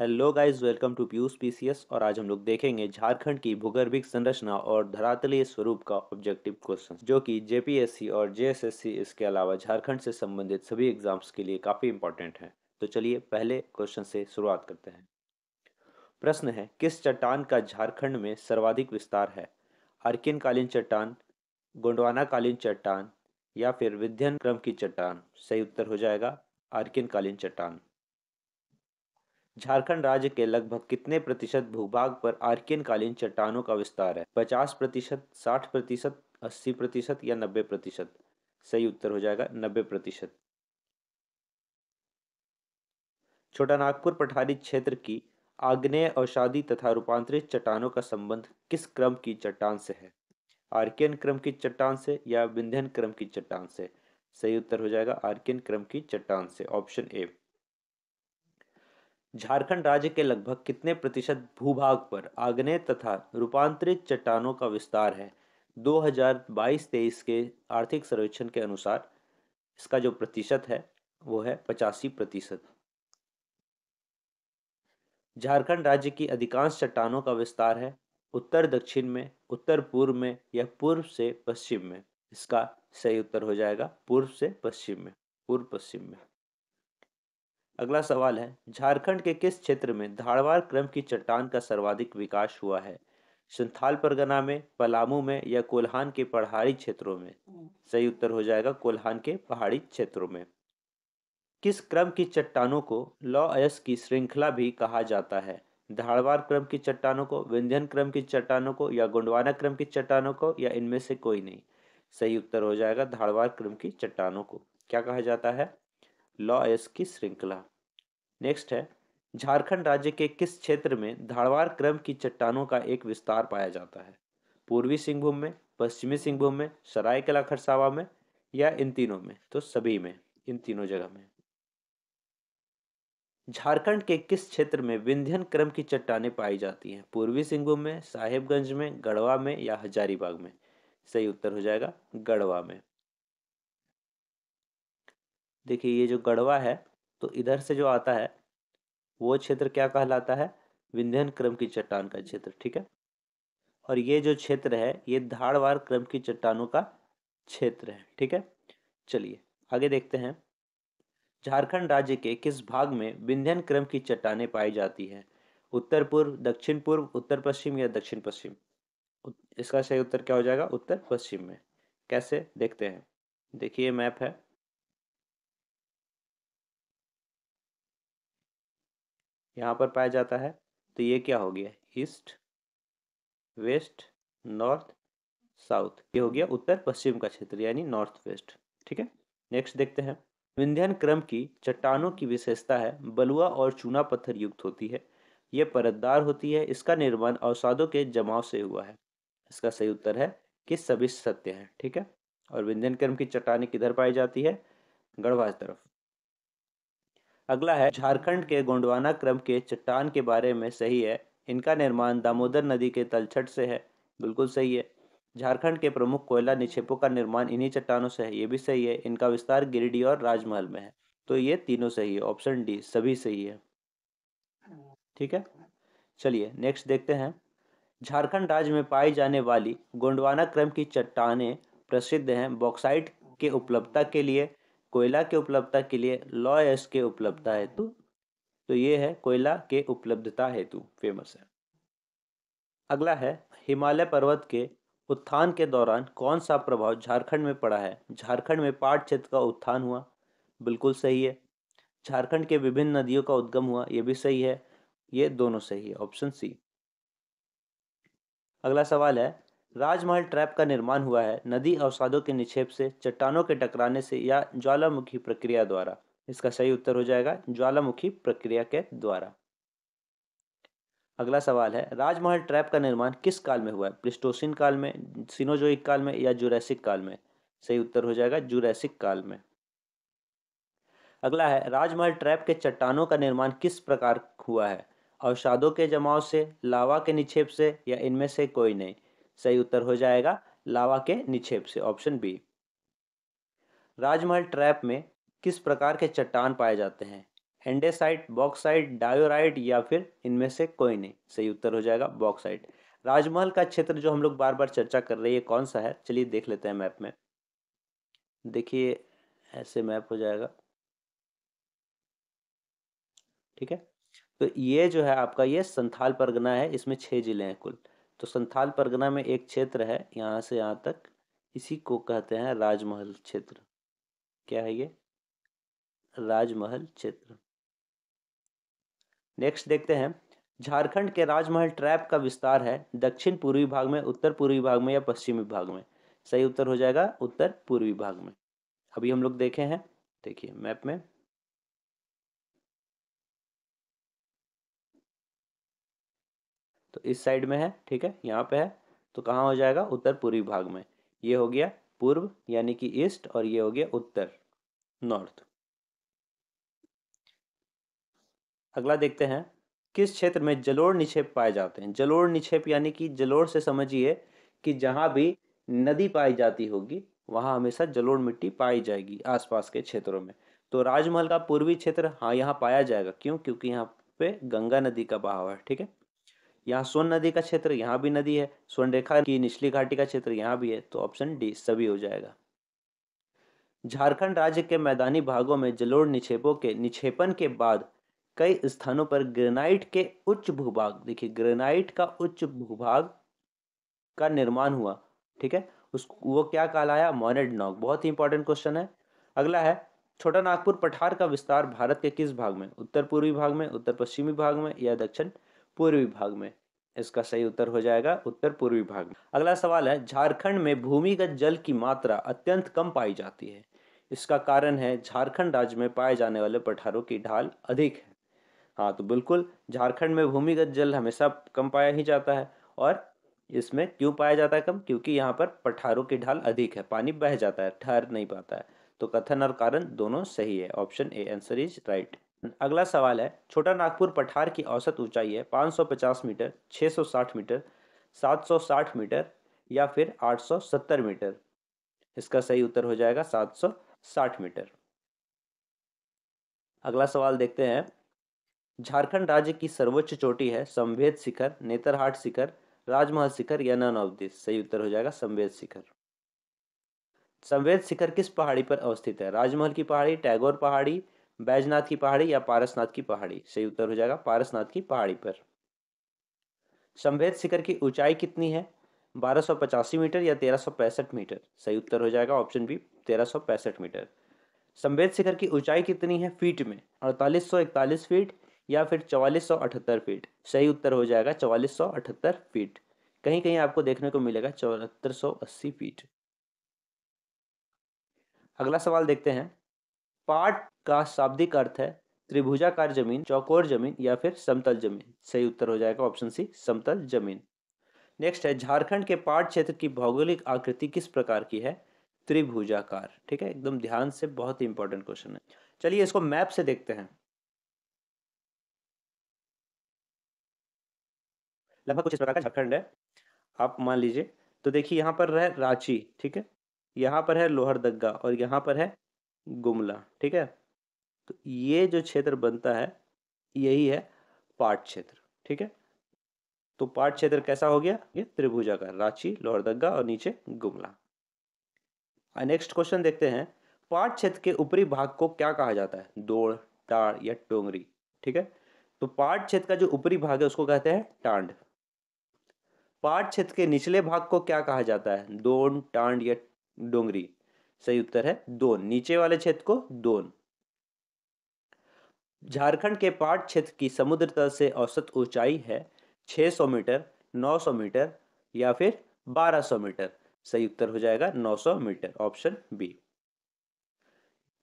hello guys welcome to Piyush PCS और आज हम लोग देखेंगे झारखंड की भूगर्भिक संरचना और धरातलीय स्वरूप का ऑब्जेक्टिव क्वेश्चन जो कि जेपीएससी और जेएसएससी इसके अलावा झारखंड से संबंधित सभी एग्जाम्स के लिए काफ़ी इंपॉर्टेंट है तो चलिए पहले क्वेश्चन से शुरुआत करते हैं प्रश्न है किस चट्टान का झारखंड में सर्वाधिक विस्तार है अर्किन कालीन चट्टान गोंडवाना कालीन चट्टान या फिर विध्यन क्रम की चट्टान सही उत्तर हो जाएगा अर्किन कालीन चट्टान झारखंड राज्य के लगभग कितने प्रतिशत भूभाग पर आर्कियन कालीन चट्टानों का विस्तार है पचास प्रतिशत साठ प्रतिशत अस्सी प्रतिशत या नब्बे प्रतिशत सही उत्तर हो जाएगा नब्बे प्रतिशत छोटा नागपुर पठारी क्षेत्र की आग्नेय औषादी तथा रूपांतरित चट्टानों का संबंध किस क्रम की चट्टान से है आर्कियन क्रम की चट्टान से या विंध्यन क्रम की चट्टान से सही उत्तर हो जाएगा आर्कियन क्रम की चट्टान से ऑप्शन ए झारखंड राज्य के लगभग कितने प्रतिशत भूभाग पर आग्नेय तथा रूपांतरित चट्टानों का विस्तार है 2022-23 के आर्थिक सर्वेक्षण के अनुसार इसका जो प्रतिशत है वो है पचासी प्रतिशत झारखंड राज्य की अधिकांश चट्टानों का विस्तार है उत्तर दक्षिण में उत्तर पूर्व में या पूर्व से पश्चिम में इसका सही उत्तर हो जाएगा पूर्व से पश्चिम में पूर्व पश्चिम में अगला सवाल है झारखंड के किस क्षेत्र में धारवार क्रम की चट्टान का सर्वाधिक विकास हुआ है संथाल परगना में पलामू में या कोल्हान के पहाड़ी क्षेत्रों में सही उत्तर हो जाएगा कोल्हान के पहाड़ी क्षेत्रों में किस क्रम की चट्टानों को लौ अयस की श्रृंखला भी कहा जाता है धारवार क्रम की चट्टानों को विंध्यन क्रम की चट्टानों को या गुंडवाना क्रम की चट्टानों को या इनमें से कोई नहीं सही उत्तर हो जाएगा धारवार क्रम की चट्टानों को क्या कहा जाता है लॉ एस की श्रृंखला नेक्स्ट है झारखंड राज्य के किस क्षेत्र में धारवाड़ क्रम की चट्टानों का एक विस्तार पाया जाता है पूर्वी सिंहभूम में पश्चिमी सिंहभूम में सरायकला खरसावा में या इन तीनों में तो सभी में इन तीनों जगह में झारखंड के किस क्षेत्र में विंध्यन क्रम की चट्टाने पाई जाती हैं पूर्वी सिंहभूम में साहेबगंज में गढ़वा में या हजारीबाग में सही उत्तर हो जाएगा गढ़वा में देखिए ये जो गढ़वा है तो इधर से जो आता है वो क्षेत्र क्या कहलाता है विंध्यन क्रम की चट्टान का क्षेत्र ठीक है और ये जो क्षेत्र है ये धाड़वार क्रम की चट्टानों का क्षेत्र है ठीक है चलिए आगे देखते हैं झारखंड राज्य के किस भाग में विंध्यन क्रम की चट्टाने पाई जाती है उत्तर पूर्व दक्षिण पूर्व उत्तर पश्चिम या दक्षिण पश्चिम इसका सही उत्तर क्या हो जाएगा उत्तर पश्चिम में कैसे देखते हैं देखिए मैप है यहाँ पर पाया जाता है तो ये क्या हो गया ईस्ट वेस्ट नॉर्थ साउथ ये हो गया उत्तर पश्चिम का क्षेत्र यानी नॉर्थ वेस्ट ठीक है नेक्स्ट देखते हैं विंध्यन क्रम की चट्टानों की विशेषता है बलुआ और चूना पत्थर युक्त होती है ये परतदार होती है इसका निर्माण अवसादों के जमाव से हुआ है इसका सही उत्तर है कि सभी सत्य है ठीक है और विंध्यन क्रम की चट्टाने किधर पाई जाती है गढ़वाल तरफ अगला है झारखंड के गोंडवाना क्रम के चट्टान के बारे में सही है इनका निर्माण दामोदर नदी के तलछट से है बिल्कुल सही है झारखंड के प्रमुख कोयला निक्षेपों का निर्माण इन्हीं चट्टानों से है ये भी सही है इनका विस्तार गिरिडीह और राजमहल में है तो ये तीनों सही है ऑप्शन डी सभी सही है ठीक है चलिए नेक्स्ट देखते हैं झारखंड राज्य में पाई जाने वाली गोंडवाना क्रम की चट्टाने प्रसिद्ध हैं बॉक्साइट के उपलब्धता के लिए कोयला के उपलब्धता के लिए लॉ एस के उपलब्धता हेतु तो ये है कोयला के उपलब्धता हेतु फेमस है अगला है हिमालय पर्वत के उत्थान के दौरान कौन सा प्रभाव झारखंड में पड़ा है झारखंड में पाठ क्षेत्र का उत्थान हुआ बिल्कुल सही है झारखंड के विभिन्न नदियों का उद्गम हुआ ये भी सही है ये दोनों सही है ऑप्शन सी अगला सवाल है राजमहल ट्रैप का निर्माण हुआ है नदी अवसादों के निक्षेप से चट्टानों के टकराने से या ज्वालामुखी प्रक्रिया द्वारा इसका सही उत्तर हो जाएगा ज्वालामुखी प्रक्रिया के द्वारा अगला सवाल है राजमहल ट्रैप का निर्माण किस काल में हुआ है प्लिस्टोसिन काल में सिनोजोइक काल में या जुरैसिक काल में सही उत्तर हो जाएगा जुरैसिक काल में अगला है राजमहल ट्रैप के चट्टानों का निर्माण किस प्रकार हुआ है अवसादों के जमाव से लावा के निक्षेप से या इनमें से कोई नहीं सही उत्तर हो जाएगा लावा के निक्षेप से ऑप्शन बी राजमहल ट्रैप में किस प्रकार के चट्टान पाए जाते हैं एंडेसाइट बॉक्साइट डायोराइट या फिर इनमें से कोई नहीं सही उत्तर हो जाएगा बॉक्साइट राजमहल का क्षेत्र जो हम लोग बार बार चर्चा कर रहे हैं कौन सा है चलिए देख लेते हैं मैप में देखिए ऐसे मैप हो जाएगा ठीक है तो ये जो है आपका ये संथाल परगना है इसमें छह जिले हैं कुल तो संथाल परगना में एक क्षेत्र है यहाँ से यहाँ तक इसी को कहते हैं राजमहल क्षेत्र क्या है ये राजमहल क्षेत्र नेक्स्ट देखते हैं झारखंड के राजमहल ट्रैप का विस्तार है दक्षिण पूर्वी भाग में उत्तर पूर्वी भाग में या पश्चिमी भाग में सही उत्तर हो जाएगा उत्तर पूर्वी भाग में अभी हम लोग देखे हैं देखिए मैप में तो इस साइड में है ठीक है यहाँ पे है तो कहाँ हो जाएगा उत्तर पूर्वी भाग में ये हो गया पूर्व यानी कि ईस्ट और ये हो गया उत्तर नॉर्थ अगला देखते हैं किस क्षेत्र में जलोड़ निक्षेप पाए जाते हैं जलोड़ निक्षेप यानी कि जलोड़ से समझिए कि जहाँ भी नदी पाई जाती होगी वहाँ हमेशा जलोड़ मिट्टी पाई जाएगी आसपास के क्षेत्रों में तो राजमहल का पूर्वी क्षेत्र हाँ यहाँ पाया जाएगा क्यों क्योंकि यहाँ पे गंगा नदी का बहाव है ठीक है यहाँ सोन नदी का क्षेत्र यहाँ भी नदी है सोन रेखा की निचली घाटी का क्षेत्र यहाँ भी है तो ऑप्शन डी सभी हो जाएगा झारखंड राज्य के मैदानी भागों में जलोढ़ निक्षेपों के निक्षेपण के बाद कई स्थानों पर ग्रेनाइट के उच्च भूभाग देखिए ग्रेनाइट का उच्च भूभाग का निर्माण हुआ ठीक है उस वो क्या कहलाया मॉनेड नॉक बहुत ही इंपॉर्टेंट क्वेश्चन है अगला है छोटा नागपुर पठार का विस्तार भारत के किस भाग में उत्तर पूर्वी भाग में उत्तर पश्चिमी भाग में या दक्षिण पूर्वी भाग में इसका सही उत्तर हो जाएगा उत्तर पूर्वी भाग में अगला सवाल है झारखंड में भूमिगत जल की मात्रा अत्यंत कम पाई जाती है इसका कारण है झारखंड राज्य में पाए जाने वाले पठारों की ढाल अधिक है हाँ तो बिल्कुल झारखंड में भूमिगत जल हमेशा कम पाया ही जाता है और इसमें क्यों पाया जाता है कम क्योंकि यहाँ पर पठारों की ढाल अधिक है पानी बह जाता है ठहर नहीं पाता है तो कथन और कारण दोनों सही है option A answer is right अगला सवाल है छोटा नागपुर पठार की औसत ऊंचाई है 550 मीटर 660 मीटर 760 मीटर या फिर 870 मीटर इसका सही उत्तर हो जाएगा 760 मीटर अगला सवाल देखते हैं झारखंड राज्य की सर्वोच्च चोटी है संवेद शिखर नेतरहाट शिखर राजमहल शिखर या नन ऑफ दिस सही उत्तर हो जाएगा संवेद शिखर संवेद शिखर किस पहाड़ी पर अवस्थित है राजमहल की पहाड़ी टैगोर पहाड़ी बैजनाथ की पहाड़ी या पारसनाथ की पहाड़ी सही उत्तर हो जाएगा पारसनाथ की पहाड़ी पर संभेद शिखर की ऊंचाई कितनी है बारह मीटर या तेरह मीटर सही उत्तर हो जाएगा ऑप्शन बी तेरह मीटर संभेद शिखर की ऊंचाई कितनी है फीट में अड़तालीस फीट या फिर चवालीस फीट सही उत्तर हो जाएगा चवालीस फीट कहीं कहीं आपको देखने को मिलेगा चौहत्तर फीट अगला सवाल देखते हैं पाट का शाब्दिक अर्थ है त्रिभुजाकार जमीन चौकोर जमीन या फिर समतल जमीन सही उत्तर हो जाएगा ऑप्शन सी समतल जमीन नेक्स्ट है झारखंड के पाट क्षेत्र की भौगोलिक आकृति किस प्रकार की है त्रिभुजाकार ठीक है एकदम ध्यान से बहुत ही इंपॉर्टेंट क्वेश्चन है चलिए इसको मैप से देखते हैं लगभग कुछ इस प्रकार का झारखंड है आप मान लीजिए तो देखिए यहाँ पर है रांची ठीक है यहाँ पर है लोहरदगा और यहाँ पर है गुमला ठीक है तो ये जो क्षेत्र बनता है यही है पाट क्षेत्र ठीक है तो पाट क्षेत्र कैसा हो गया ये का रांची लोहरदगा और नीचे गुमला नेक्स्ट क्वेश्चन देखते हैं पाट क्षेत्र के ऊपरी भाग को क्या कहा जाता है दौड़ टाड़ या टोंगरी ठीक है तो पाट क्षेत्र का जो ऊपरी भाग है उसको कहते हैं टांड पाट क्षेत्र के निचले भाग को क्या कहा जाता है दोन टांड या डोंगरी सही उत्तर है दोन नीचे वाले क्षेत्र को दोन झारखंड के पाट क्षेत्र की समुद्र तल से औसत ऊंचाई है 600 मीटर 900 मीटर या फिर 1200 मीटर सही उत्तर हो जाएगा 900 मीटर ऑप्शन बी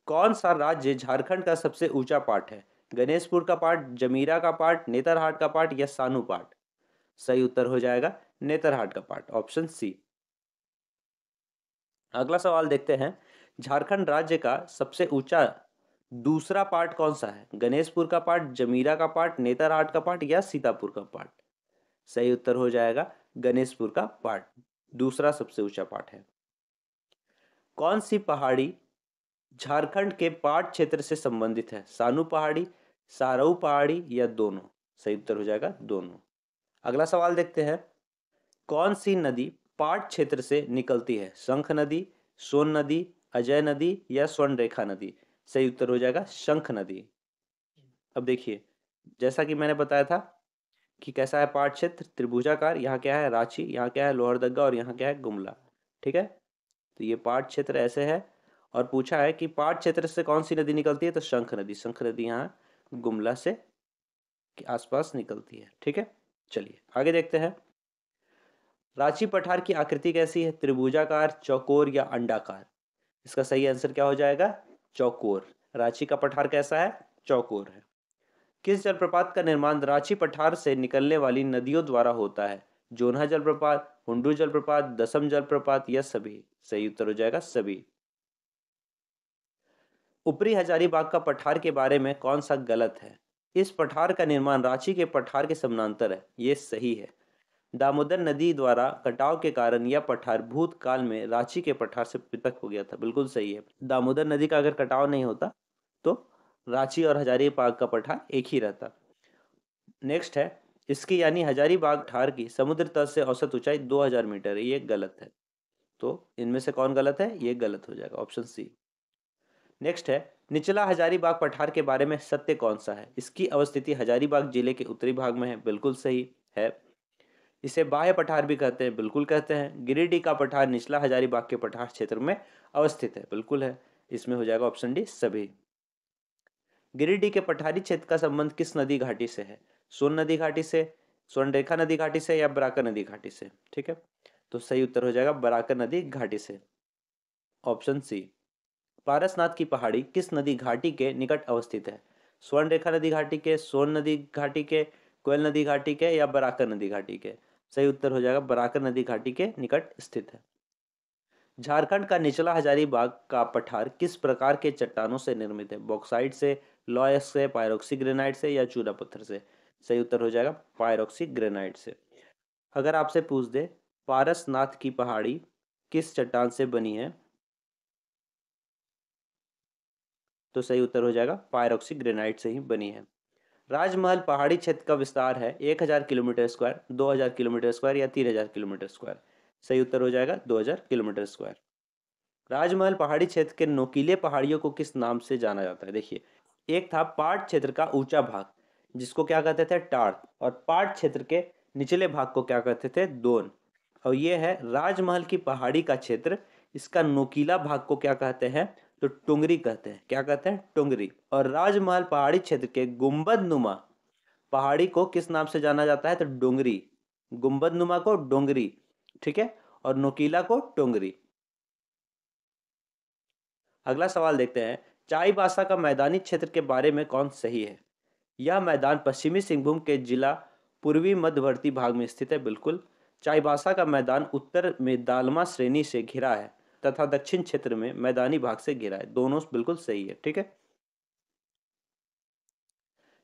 कौन सा राज्य झारखंड का सबसे ऊंचा पाठ है गणेशपुर का पाठ जमीरा का पाठ नेतरहाट का पाठ या सानू पाठ सही उत्तर हो जाएगा नेतरहाट का पाठ ऑप्शन सी अगला सवाल देखते हैं झारखंड राज्य का सबसे ऊंचा दूसरा पार्ट कौन सा है गणेशपुर का पार्ट जमीरा का पार्ट नेताराट का पार्ट या सीतापुर का पार्ट सही उत्तर हो जाएगा गणेशपुर का पार्ट दूसरा सबसे ऊंचा पार्ट है कौन सी पहाड़ी झारखंड के पाट क्षेत्र से संबंधित है सानू पहाड़ी सारऊ पहाड़ी या दोनों सही उत्तर हो जाएगा दोनों अगला सवाल देखते हैं कौन सी नदी पाट क्षेत्र से निकलती है शंख नदी सोन नदी अजय नदी या स्वर्ण रेखा नदी सही उत्तर हो जाएगा शंख नदी अब देखिए जैसा कि मैंने बताया था कि कैसा है पाट क्षेत्र त्रिभुजाकार यहाँ क्या है रांची यहाँ क्या है लोहरदगा और यहाँ क्या है गुमला ठीक है तो ये पाट क्षेत्र ऐसे है और पूछा है कि पाट क्षेत्र से कौन सी नदी निकलती है तो शंख नदी शंख नदी यहाँ गुमला से के आसपास निकलती है ठीक है चलिए आगे देखते हैं रांची पठार की आकृति कैसी है त्रिभुजाकार चौकोर या अंडाकार इसका सही आंसर क्या हो जाएगा चौकोर रांची का पठार कैसा है चौकोर है किस जलप्रपात का निर्माण रांची पठार से निकलने वाली नदियों द्वारा होता है जोना जलप्रपात हुडू जलप्रपात दसम जलप्रपात या सभी सही उत्तर हो जाएगा सभी ऊपरी हजारीबाग का पठार के बारे में कौन सा गलत है इस पठार का निर्माण रांची के पठार के समानांतर है ये सही है दामोदर नदी द्वारा कटाव के कारण यह पठार भूतकाल में रांची के पठार से पृथक हो गया था बिल्कुल सही है दामोदर नदी का अगर कटाव नहीं होता तो रांची और हजारीबाग का पठार एक ही रहता नेक्स्ट है इसकी यानी हजारीबाग ठार की समुद्र तट से औसत ऊंचाई 2000 मीटर है ये गलत है तो इनमें से कौन गलत है ये गलत हो जाएगा ऑप्शन सी नेक्स्ट है निचला हजारीबाग पठार के बारे में सत्य कौन सा है इसकी अवस्थिति हजारीबाग जिले के उत्तरी भाग में है बिल्कुल सही है इसे बाह्य पठार भी कहते हैं बिल्कुल कहते हैं गिरिडीह का पठार निचला हजारीबाग के पठार क्षेत्र में अवस्थित है बिल्कुल है इसमें हो जाएगा ऑप्शन डी सभी गिरिडीह के पठारी क्षेत्र का संबंध किस नदी घाटी से है सोन नदी घाटी से स्वर्णरेखा नदी घाटी से या बराकर नदी घाटी से ठीक है तो सही उत्तर हो जाएगा बराकर नदी घाटी से ऑप्शन सी पारसनाथ की पहाड़ी किस नदी घाटी के निकट अवस्थित है स्वर्ण रेखा नदी घाटी के सोन नदी घाटी के कोयल नदी घाटी के या बराकर नदी घाटी के सही उत्तर हो जाएगा बराकर नदी घाटी के निकट स्थित है झारखंड का निचला हजारीबाग का पठार किस प्रकार के चट्टानों से निर्मित है बॉक्साइड से लॉयस से पायरोक्सी ग्रेनाइट से या चूना पत्थर से सही उत्तर हो जाएगा पायरोक्सी ग्रेनाइट से अगर आपसे पूछ दे पारसनाथ की पहाड़ी किस चट्टान से बनी है तो सही उत्तर हो जाएगा पायरोक्सी ग्रेनाइट से ही बनी है राजमहल पहाड़ी क्षेत्र का विस्तार है 1000 किलोमीटर स्क्वायर 2000 किलोमीटर स्क्वायर या 3000 किलोमीटर स्क्वायर सही उत्तर हो जाएगा 2000 किलोमीटर स्क्वायर राजमहल पहाड़ी क्षेत्र के नोकीले पहाड़ियों को किस नाम से जाना जाता है देखिए एक था पाट क्षेत्र का ऊंचा भाग जिसको क्या कहते थे टार और पाट क्षेत्र के निचले भाग को क्या कहते थे दोन और ये है राजमहल की पहाड़ी का क्षेत्र इसका नोकीला भाग को क्या कहते हैं तो टुंगरी कहते हैं क्या कहते हैं टुंगरी और राजमहल पहाड़ी क्षेत्र के गुम्बद नुमा पहाड़ी को किस नाम से जाना जाता है तो डोंगरी गुम्बद नुमा को डोंगरी ठीक है और नोकीला को टोंगरी अगला सवाल देखते हैं चाई बासा का मैदानी क्षेत्र के बारे में कौन सही है यह मैदान पश्चिमी सिंहभूम के जिला पूर्वी मध्यवर्ती भाग में स्थित है बिल्कुल चाईबासा का मैदान उत्तर में दालमा श्रेणी से घिरा है तथा दक्षिण क्षेत्र में मैदानी भाग से घिरा है दोनों बिल्कुल सही है ठीक है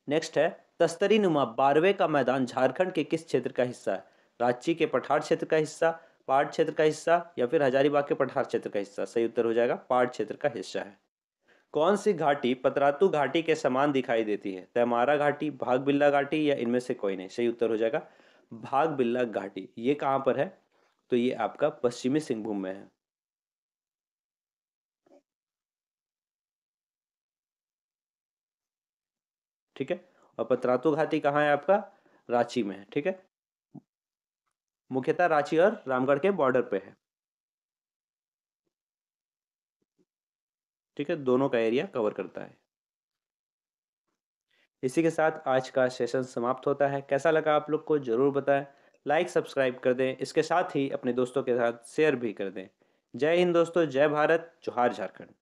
नेक्स्ट है तस्तरी नुमा बारहवें का मैदान झारखंड के किस क्षेत्र का हिस्सा है रांची के पठार क्षेत्र का हिस्सा पाट क्षेत्र का हिस्सा या फिर हजारीबाग के पठार क्षेत्र का हिस्सा सही उत्तर हो जाएगा पाट क्षेत्र का हिस्सा है कौन सी घाटी पतरातु घाटी के समान दिखाई देती है तैमारा घाटी भाग बिल्ला घाटी या इनमें से कोई नहीं सही उत्तर हो जाएगा भाग बिल्ला घाटी ये कहाँ पर है तो ये आपका पश्चिमी सिंहभूम में है ठीक है और पत्रातु घाटी कहाँ है आपका रांची में है ठीक है मुख्यतः रांची और रामगढ़ के बॉर्डर पे है ठीक है दोनों का एरिया कवर करता है इसी के साथ आज का सेशन समाप्त होता है कैसा लगा आप लोग को जरूर बताएं लाइक सब्सक्राइब कर दें इसके साथ ही अपने दोस्तों के साथ शेयर भी कर दें जय हिंद दोस्तों जय भारत जोहार झारखंड